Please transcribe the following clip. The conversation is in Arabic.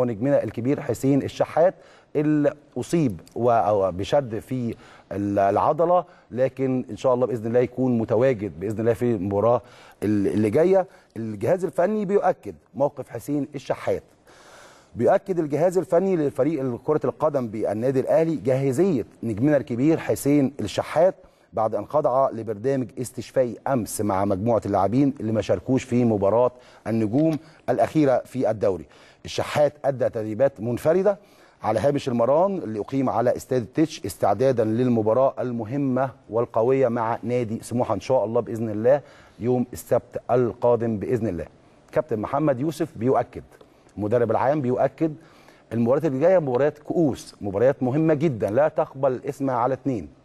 ونجمنا الكبير حسين الشحات اللي اصيب بشد في العضله لكن ان شاء الله باذن الله يكون متواجد باذن الله في المباراه اللي جايه الجهاز الفني بيؤكد موقف حسين الشحات بيؤكد الجهاز الفني لفريق كره القدم بالنادي الاهلي جاهزيه نجمنا الكبير حسين الشحات بعد أن خضع لبرنامج استشفائي أمس مع مجموعة اللاعبين اللي ما شاركوش في مباراة النجوم الأخيرة في الدوري الشحات أدى تدريبات منفردة على هامش المران اللي أقيم على استاد التتش استعدادا للمباراة المهمة والقوية مع نادي سموحة إن شاء الله بإذن الله يوم السبت القادم بإذن الله كابتن محمد يوسف بيؤكد المدرب العام بيؤكد المباريات اللي جايه مباريات كؤوس مباريات مهمه جدا لا تقبل اسمها على اثنين